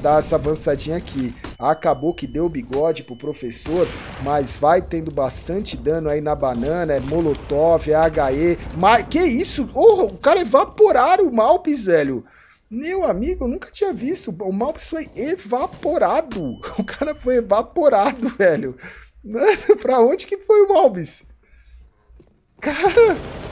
dar essa avançadinha aqui. Acabou que deu bigode pro professor, mas vai tendo bastante dano aí na banana, é molotov, é HE. Mas que isso? Oh, o cara evaporaram o Malpis, velho. Meu amigo, eu nunca tinha visto. O Malpis foi evaporado. O cara foi evaporado, velho. Mano, pra onde que foi o Malpis? Cara,